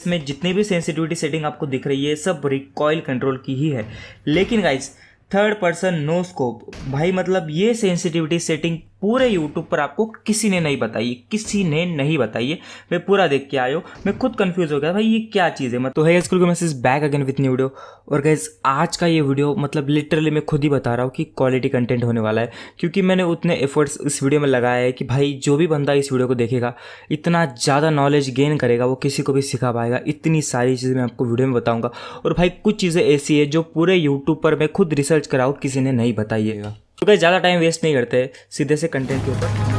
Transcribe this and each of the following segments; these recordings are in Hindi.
इसमें जितनी भी सेंसिटिविटी सेटिंग आपको दिख रही है सब रिकॉयल कंट्रोल की ही है लेकिन guys third person no scope भाई मतलब ये सेंसिटिविटी सेटिंग पूरे यूट्यूब पर आपको किसी ने नहीं बताई किसी ने नहीं बताई है मैं पूरा देख के आयो मैं खुद कंफ्यूज हो गया भाई ये क्या चीज़ है मैं तो है स्कूल को message back again with new video और गैस आज का ये वीडियो मतलब लिटरली मैं खुद ही बता रहा हूँ कि क्वालिटी कंटेंट होने वाला है क्योंकि मैंने उतने एफर्ट्स इस वीडियो में लगाया है कि भाई जो भी बंदा इस वीडियो को देखेगा इतना ज़्यादा नॉलेज गेन करेगा वो किसी को भी सिखा पाएगा इतनी सारी चीज़ें मैं आपको वीडियो में बताऊँगा और भाई कुछ चीज़ें ऐसी है जो पूरे यूट्यूब पर मैं खुद रिसर्च कराऊँ किसी ने नहीं बताइएगा तो कहीं ज़्यादा टाइम वेस्ट नहीं करते सीधे से कंटेंट के ऊपर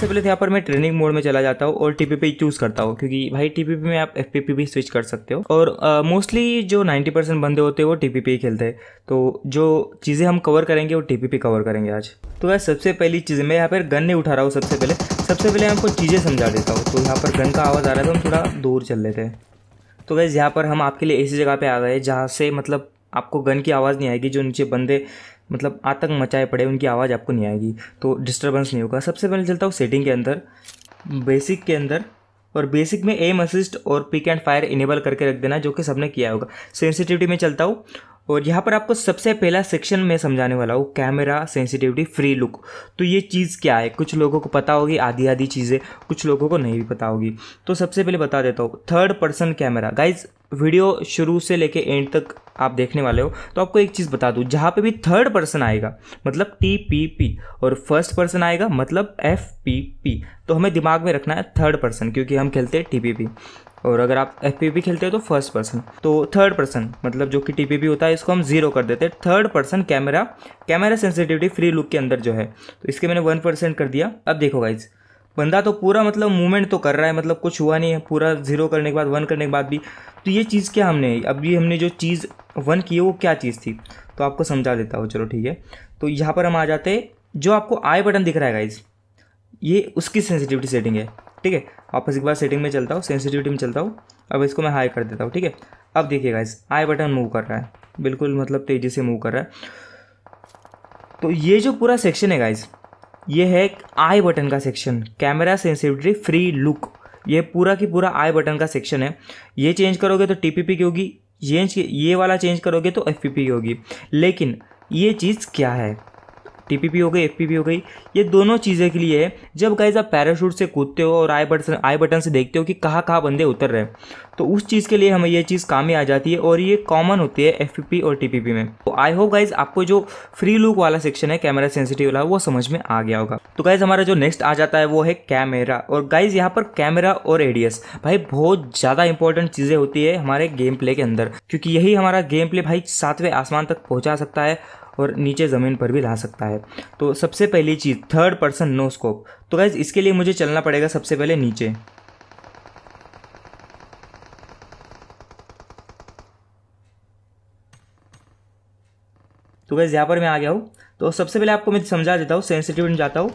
सबसे पहले तो यहाँ पर मैं ट्रेनिंग मोड में चला जाता हूँ और टीपीपी चूज करता हूँ क्योंकि भाई टीपीपी में आप एफपीपी भी स्विच कर सकते हो और मोस्टली जो 90 परसेंट बंदे होते हैं वो टीपीपी खेलते हैं तो जो चीज़ें हम कवर करेंगे वो टीपीपी कवर करेंगे आज तो वह सबसे पहली चीज़ मैं यहाँ पर गन नहीं उठा रहा हूँ सबसे पहले सबसे पहले आपको चीज़ें समझा देता हूँ तो यहाँ पर गन का आवाज़ आ रहा था तो हम थोड़ा दूर चल लेते हैं तो वैसे यहाँ पर हम आपके लिए ऐसी जगह पर आ गए जहाँ से मतलब आपको गन की आवाज़ नहीं आएगी जो नीचे बंदे मतलब आतंक मचाए पड़े उनकी आवाज़ आपको नहीं आएगी तो डिस्टर्बेंस नहीं होगा सबसे पहले चलता हूँ सेटिंग के अंदर बेसिक के अंदर और बेसिक में एम असिस्ट और पिक एंड फायर इनेबल करके रख देना जो कि सबने किया होगा सेंसिटिविटी में चलता हूँ और यहाँ पर आपको सबसे पहला सेक्शन में समझाने वाला हूँ कैमरा सेंसिटिविटी फ्री लुक तो ये चीज़ क्या है कुछ लोगों को पता होगी आधी आधी चीज़ें कुछ लोगों को नहीं भी पता होगी तो सबसे पहले बता देता हूँ third person camera guys video शुरू से लेके एंड तक आप देखने वाले हो तो आपको एक चीज़ बता दूँ जहाँ पे भी थर्ड पर्सन आएगा मतलब टी पी पी और फर्स्ट पर्सन आएगा मतलब एफ पी पी तो हमें दिमाग में रखना है थर्ड पर्सन क्योंकि हम खेलते हैं टी पी पी और अगर आप एफ पी पी खेलते हो तो फर्स्ट पर्सन तो थर्ड पर्सन मतलब जो कि टी पी पी होता है इसको हम जीरो कर देते हैं third person camera camera sensitivity free look के अंदर जो है तो इसके मैंने वन परसेंट कर दिया अब देखो गाइज़ बंदा तो पूरा मतलब मूवमेंट तो कर रहा है मतलब कुछ हुआ नहीं है पूरा ज़ीरो करने के बाद वन करने के बाद भी तो ये चीज़ क्या हमने अभी हमने जो चीज़ वन की है वो क्या चीज़ थी तो आपको समझा देता हूँ चलो ठीक है तो यहाँ पर हम आ जाते जो आपको आई बटन दिख रहा है गाइज ये उसकी सेंसिटिविटी सेटिंग है ठीक है वापस एक बार सेटिंग में चलता हूँ सेंसिटिविटी में चलता हूँ अब इसको मैं हाई कर देता हूँ ठीक है अब देखिए गाइज आई बटन मूव कर रहा है बिल्कुल मतलब तेज़ी से मूव कर रहा है तो ये जो पूरा सेक्शन है गाइज ये है एक आई बटन का section camera sensitivity free look ये पूरा की पूरा आई बटन का सेक्शन है ये चेंज करोगे तो टी की होगी चेंज ये वाला चेंज करोगे तो एफ की होगी लेकिन ये चीज़ क्या है टीपीपी हो गई एफपीपी हो गई ये दोनों चीज़ें के लिए है जब गाइज आप पैराशूट से कूदते हो और आई बटन आई बटन से देखते हो कि कहाँ कहाँ बंदे उतर रहे हैं तो उस चीज़ के लिए हमें ये चीज़ काम में आ जाती है और ये कॉमन होती है एफ और टी में तो आई होप गाइज आपको जो फ्री लुक वाला सेक्शन है कैमरा सेंसिटिव वाला वो समझ में आ गया होगा तो गाइज हमारा जो नेक्स्ट आ जाता है वो है कैमरा और गाइज यहाँ पर कैमरा और एडीएस भाई बहुत ज़्यादा इंपॉर्टेंट चीज़ें होती है हमारे गेम प्ले के अंदर क्योंकि यही हमारा गेम प्ले भाई सातवें आसमान तक पहुँचा सकता है और नीचे ज़मीन पर भी ला सकता है तो सबसे पहली चीज़ थर्ड पर्सन नो स्कोप तो गैज़ इसके लिए मुझे चलना पड़ेगा सबसे पहले नीचे तो गैस यहाँ पर मैं आ गया हूँ तो सबसे पहले आपको मैं समझा देता हूँ सेंसिटिव जाता हूँ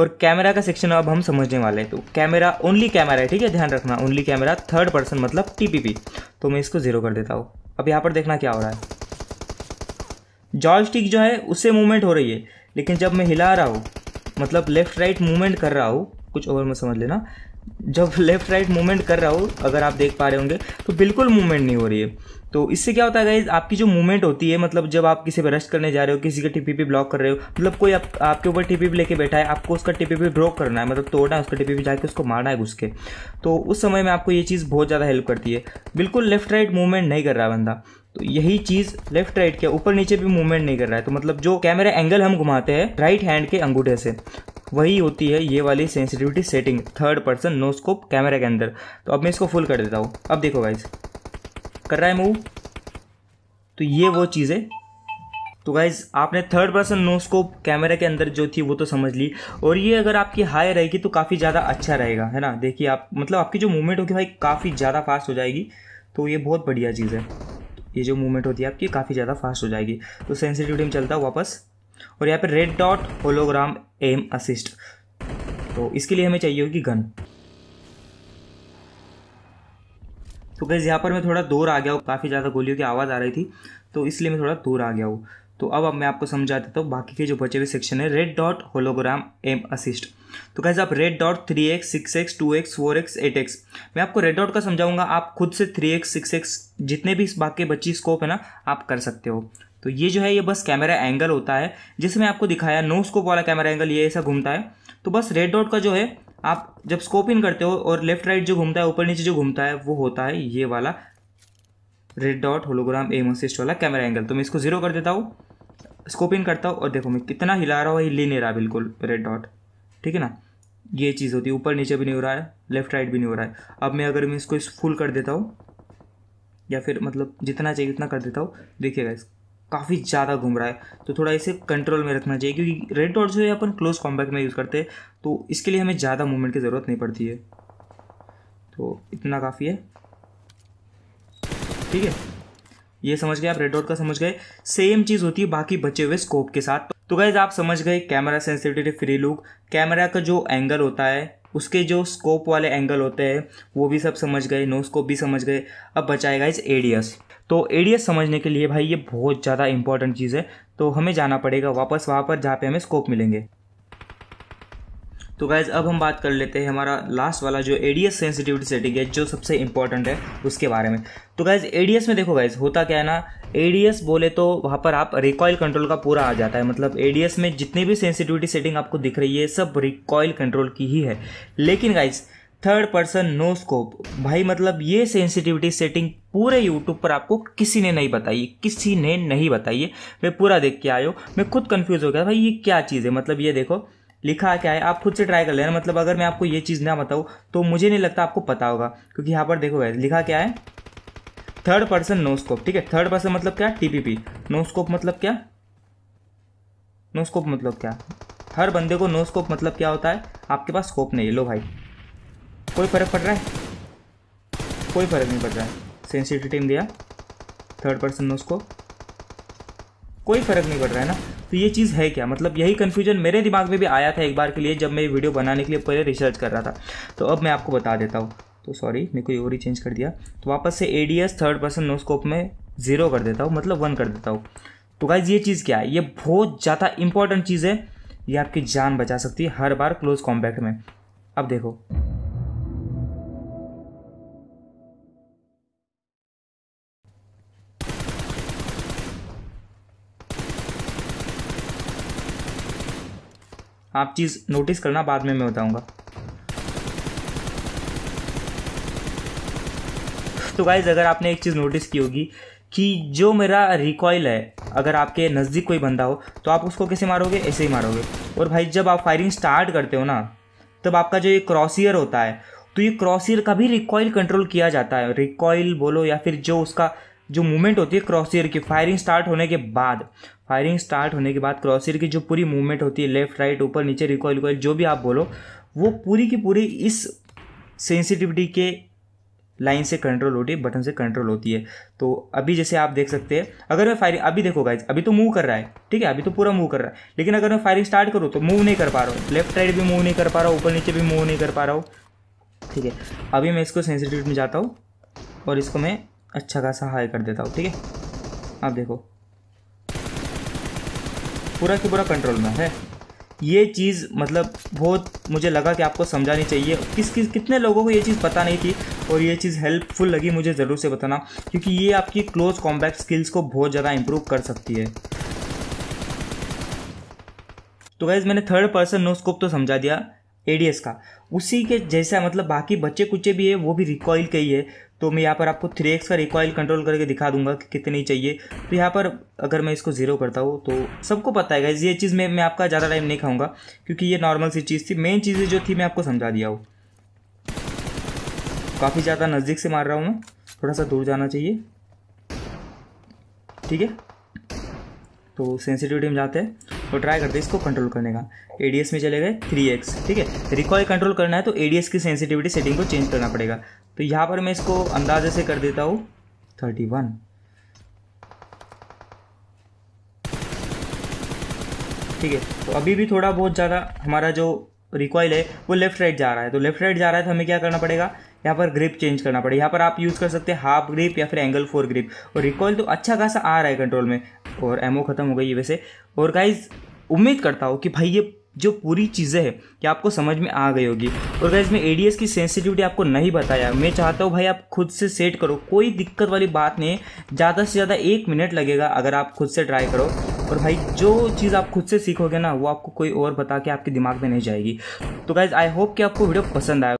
और कैमरा का सेक्शन अब हम समझने वाले हैं तो कैमरा ओनली कैमरा है ठीक है ध्यान रखना ओनली कैमरा थर्ड पर्सन मतलब टीपीपी तो मैं इसको ज़ीरो कर देता हूँ अब यहाँ पर देखना क्या हो रहा है जॉय स्टिक जो है उससे मूवमेंट हो रही है लेकिन जब मैं हिला रहा हूँ मतलब लेफ़्ट राइट मूवमेंट कर रहा हूँ कुछ ओवर में समझ लेना जब लेफ़्ट राइट मूवमेंट कर रहा हूँ अगर आप देख पा रहे होंगे तो बिल्कुल मूवमेंट नहीं हो रही है तो इससे क्या होता है गाइज आपकी जो मूवमेंट होती है मतलब जब आप किसी पर रेस्ट करने जा रहे हो किसी का टीपीपी ब्लॉक कर रहे हो मतलब कोई आप, आपके ऊपर टीपी लेके बैठा है आपको उसका टीपी पे ब्लॉक करना है मतलब तोड़ना है उसका टीपी पे जाके उसको मारना है घुस के तो उस समय में आपको ये चीज़ बहुत ज़्यादा हेल्प करती है बिल्कुल लेफ्ट राइट मूवमेंट नहीं कर रहा बंदा तो यही चीज लेफ्ट राइट के ऊपर नीचे भी मूवमेंट नहीं कर रहा है तो मतलब जो कैमरा एंगल हम घुमाते हैं राइट हैंड के अंगूठे से वही होती है ये वाली sensitivity setting third person no scope camera के अंदर तो अब मैं इसको फुल कर देता हूँ अब देखो गाइज कर रहा है मूव तो ये वो चीज़ें तो गाइज आपने third person no scope camera के अंदर जो थी वो तो समझ ली और ये अगर आपकी हाई रहेगी तो काफ़ी ज़्यादा अच्छा रहेगा है ना देखिए आप मतलब आपकी जो मूवमेंट होगी भाई काफ़ी ज़्यादा फास्ट हो जाएगी तो ये बहुत बढ़िया चीज़ है ये जो मूवमेंट होती है आपकी काफ़ी ज़्यादा फास्ट हो जाएगी तो सेंसिटिव डिम चलता है वापस और यहाँ पे red dot hologram aim assist तो इसके लिए हमें चाहिए होगी गन तो कैसे यहाँ पर मैं थोड़ा दूर आ गया हूँ काफ़ी ज़्यादा गोलियों की आवाज़ आ रही थी तो इसलिए मैं थोड़ा दूर आ गया हूँ तो अब अब मैं आपको समझा देता हूँ बाकी के जो बचे हुए सेक्शन है red dot hologram aim assist तो कैसे आप red dot three x six x two x four x eight x मैं आपको रेड डॉट का समझाऊंगा आप खुद से थ्री एक्स सिक्स एक्स जितने भी इस बाकी बच्ची स्कोप है ना आप कर सकते हो तो ये जो है ये बस कैमरा एंगल होता है जैसे मैं आपको दिखाया नो स्कोप वाला कैमरा एंगल ये ऐसा घूमता है तो बस रेड डॉट का जो है आप जब स्कोप इन करते हो और लेफ्ट राइट जो घूमता है ऊपर नीचे जो घूमता है वो होता है ये वाला red dot hologram aim assist वाला कैमरा एंगल तो मैं इसको जीरो कर देता हूँ स्कोप इन करता हूँ और देखो मैं कितना हिला रहा हूँ हिल ही नहीं रहा बिल्कुल रेड डॉट ठीक है ना ये चीज़ होती है ऊपर नीचे भी नहीं हो रहा है लेफ्ट राइट भी नहीं हो रहा है अब मैं अगर मैं इसको इस फुल कर देता हूँ या फिर मतलब जितना चाहिए उतना कर देता हूँ देखिएगा इस काफ़ी ज़्यादा घूम रहा है तो थोड़ा इसे कंट्रोल में रखना चाहिए क्योंकि रेड डॉट जो है अपन क्लोज कॉम्पैक्ट में यूज़ करते हैं तो इसके लिए हमें ज़्यादा मूवमेंट की ज़रूरत नहीं पड़ती है तो इतना काफ़ी है ठीक है ये समझ गए आप रेड डॉट का समझ गए सेम चीज़ होती है बाकी बचे हुए स्कोप के साथ तो गाइज आप समझ गए camera sensitivity free look camera का जो एंगल होता है उसके जो स्कोप वाले एंगल होते हैं वो भी सब समझ गए नो स्कोप भी समझ गए अब बचाएगा इस एडीएस तो एडीएस समझने के लिए भाई ये बहुत ज़्यादा इंपॉर्टेंट चीज़ है तो हमें जाना पड़ेगा वापस वहाँ पर जहाँ पे हमें स्कोप मिलेंगे तो गैज़ अब हम बात कर लेते हैं हमारा लास्ट वाला जो एडीएस सेंसिटिविटी सेटिंग है जो सबसे इंपॉर्टेंट है उसके बारे में तो गैज़ एडीएस में देखो गैज़ होता क्या है ना एडीएस बोले तो वहाँ पर आप रिकॉयल कंट्रोल का पूरा आ जाता है मतलब एडीएस में जितनी भी सेंसिटिविटी सेटिंग आपको दिख रही है सब रिकॉयल कंट्रोल की ही है लेकिन guys third person no scope भाई मतलब ये सेंसिटिविटी सेटिंग पूरे यूट्यूब पर आपको किसी ने नहीं बताई किसी ने नहीं बताई मैं पूरा देख के आयो मैं खुद कंफ्यूज हो गया भाई ये क्या चीज़ है मतलब ये देखो लिखा क्या है आप खुद से ट्राई कर लेना मतलब अगर मैं आपको ये चीज़ ना बताऊँ तो मुझे नहीं लगता आपको पता होगा क्योंकि यहाँ पर देखो गैस लिखा क्या है थर्ड पर्सन नोस्कोप ठीक है थर्ड पर्सन मतलब क्या टीपीपी नोस्कोप मतलब क्या नोस्कोप मतलब क्या हर बंदे को नोस्कोप मतलब क्या होता है आपके पास स्कोप नहीं है लो भाई कोई फ़र्क पड़ रहा है कोई फ़र्क नहीं पड़ रहा है सेंसिटिव टीम दिया थर्ड पर्सन नोस्कोप कोई फ़र्क नहीं पड़ रहा है ना तो ये चीज़ है क्या मतलब यही कन्फ्यूजन मेरे दिमाग में भी आया था एक बार के लिए जब मैं वीडियो बनाने के लिए पहले रिसर्च कर रहा था तो अब मैं आपको बता देता हूँ तो सॉरी मैं कोई और ही चेंज कर दिया तो वापस से A D S third person no scope में ज़ीरो कर देता हूँ मतलब वन कर देता हूँ तो गाइज ये चीज़ क्या है ये बहुत ज़्यादा इंपॉर्टेंट चीज़ है ये आपकी जान बचा सकती है हर बार क्लोज कॉम्पैक्ट में अब देखो आप चीज़ नोटिस करना बाद में मैं बताऊँगा तो गाइज अगर आपने एक चीज़ नोटिस की होगी कि जो मेरा रिकॉयल है अगर आपके नज़दीक कोई बंदा हो तो आप उसको कैसे मारोगे ऐसे ही मारोगे और भाई जब आप फायरिंग स्टार्ट करते हो ना तब आपका जो ये क्रॉसियर होता है तो ये क्रॉसियर का भी रिकॉयल कंट्रोल किया जाता है रिकॉयल बोलो या फिर जो उसका जो मूवमेंट होती है क्रॉसियर की फायरिंग स्टार्ट होने के बाद फायरिंग स्टार्ट होने के बाद क्रॉसर की जो पूरी मूवमेंट होती है लेफ्ट राइट ऊपर नीचे रिकॉइल रिकॉल जो भी आप बोलो वो पूरी की पूरी इस सेंसिटिविटी के लाइन से कंट्रोल होती है बटन से कंट्रोल होती है तो अभी जैसे आप देख सकते हैं अगर मैं फायरिंग अभी देखो गाइज अभी तो मूव कर रहा है ठीक है अभी तो पूरा मूव कर रहा है लेकिन अगर मैं फायरिंग स्टार्ट करूँ तो मूव नहीं कर पा रहा हूँ लेफ्ट राइट भी मूव नहीं कर पा रहा हूँ ऊपर नीचे भी मूव नहीं कर पा रहा हूँ ठीक है अभी मैं इसको सेंसिटिविटी में जाता हूँ और इसको मैं अच्छा खासा हाई कर देता हूँ ठीक है आप देखो पूरा के पूरा कंट्रोल में है ये चीज़ मतलब बहुत मुझे लगा कि आपको समझानी चाहिए किस किस कितने लोगों को ये चीज़ पता नहीं थी और ये चीज़ हेल्पफुल लगी मुझे ज़रूर से बताना क्योंकि ये आपकी क्लोज कॉम्बैक्ट स्किल्स को बहुत ज़्यादा इम्प्रूव कर सकती है तो गैज़ मैंने थर्ड पर्सन नो स्कोप तो समझा दिया एडीएस का उसी के जैसा मतलब बाकी बच्चे कुच्चे भी है वो भी रिकॉइल का ही है तो मैं यहाँ पर आपको थ्री एक्स का रिकॉइल कंट्रोल करके दिखा दूंगा कि कितनी चाहिए तो यहाँ पर अगर मैं इसको ज़ीरो करता हूँ तो सबको पता है ये चीज़ में मैं आपका ज़्यादा टाइम नहीं खाऊंगा क्योंकि ये नॉर्मल सी चीज़ थी मेन चीज़ें जो थी मैं आपको समझा दिया हूँ काफ़ी ज़्यादा नज़दीक से मार रहा हूँ मैं थोड़ा सा दूर जाना चाहिए ठीक है तो सेंसिटिविटी में जाते हैं तो ट्राई करते हैं इसको कंट्रोल करने का एडीएस में चले गए थ्री ठीक है रिकॉल कंट्रोल करना है तो एडीएस की सेंसिटिविटी सेटिंग को चेंज करना पड़ेगा तो यहाँ पर मैं इसको अंदाजे से कर देता हूँ थर्टी वन ठीक है तो अभी भी थोड़ा बहुत ज़्यादा हमारा जो रिकॉयल है वो लेफ्ट राइट जा रहा है तो लेफ्ट राइट जा रहा है तो हमें क्या करना पड़ेगा यहाँ पर ग्रिप चेंज करना पड़े यहाँ पर आप यूज़ कर सकते हैं हाफ ग्रिप या फिर एंगल फोर ग्रिप और रिकॉल तो अच्छा खासा आ रहा है कंट्रोल में और एमओ ख़त्म हो गई वैसे और गाइज उम्मीद करता हूँ कि भाई ये जो पूरी चीज़ें हैं कि आपको समझ में आ गई होगी और गाइज में एडीएस की सेंसिटिविटी आपको नहीं बताया मैं चाहता हूँ भाई आप खुद से सेट करो कोई दिक्कत वाली बात नहीं ज़्यादा से ज़्यादा एक मिनट लगेगा अगर आप खुद से ट्राई करो और भाई जो चीज़ आप खुद से सीखोगे ना वो आपको कोई और बता के आपके दिमाग में नहीं जाएगी तो गाइज़ आई होप कि आपको वीडियो पसंद आए